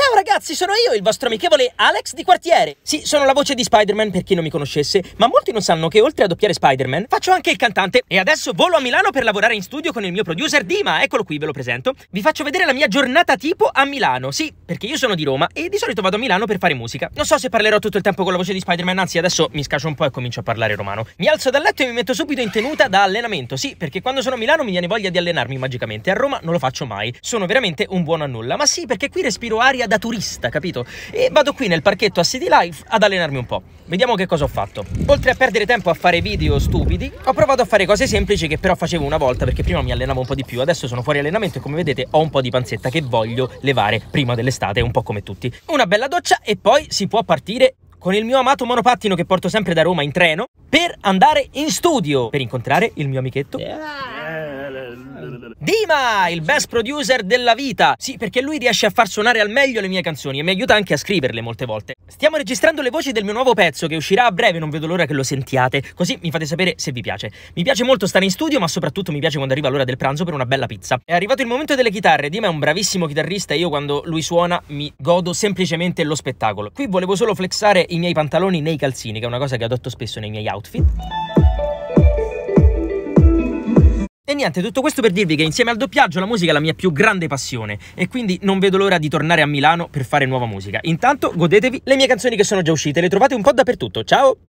Ciao ragazzi, sono io, il vostro amichevole Alex di Quartiere. Sì, sono la voce di Spider-Man per chi non mi conoscesse, ma molti non sanno che oltre a doppiare Spider-Man faccio anche il cantante. E adesso volo a Milano per lavorare in studio con il mio producer Dima, eccolo qui, ve lo presento. Vi faccio vedere la mia giornata tipo a Milano. Sì, perché io sono di Roma e di solito vado a Milano per fare musica. Non so se parlerò tutto il tempo con la voce di Spider-Man, anzi adesso mi scascio un po' e comincio a parlare romano. Mi alzo dal letto e mi metto subito in tenuta da allenamento. Sì, perché quando sono a Milano mi viene voglia di allenarmi magicamente. A Roma non lo faccio mai. Sono veramente un buono a nulla. Ma sì, perché qui respiro aria da turista, capito? E vado qui nel parchetto a City Life ad allenarmi un po'. Vediamo che cosa ho fatto. Oltre a perdere tempo a fare video stupidi, ho provato a fare cose semplici che però facevo una volta perché prima mi allenavo un po' di più. Adesso sono fuori allenamento e come vedete ho un po' di panzetta che voglio levare prima dell'estate, un po' come tutti. Una bella doccia e poi si può partire con il mio amato monopattino che porto sempre da Roma in treno per andare in studio per incontrare il mio amichetto. Yeah. Dima, il best producer della vita. Sì, perché lui riesce a far suonare al meglio le mie canzoni e mi aiuta anche a scriverle molte volte. Stiamo registrando le voci del mio nuovo pezzo che uscirà a breve, non vedo l'ora che lo sentiate, così mi fate sapere se vi piace. Mi piace molto stare in studio, ma soprattutto mi piace quando arriva l'ora del pranzo per una bella pizza. È arrivato il momento delle chitarre, Dima è un bravissimo chitarrista e io quando lui suona mi godo semplicemente lo spettacolo. Qui volevo solo flexare i miei pantaloni nei calzini, che è una cosa che adotto spesso nei miei outfit. E niente, tutto questo per dirvi che insieme al doppiaggio la musica è la mia più grande passione e quindi non vedo l'ora di tornare a Milano per fare nuova musica. Intanto godetevi le mie canzoni che sono già uscite, le trovate un po' dappertutto. Ciao!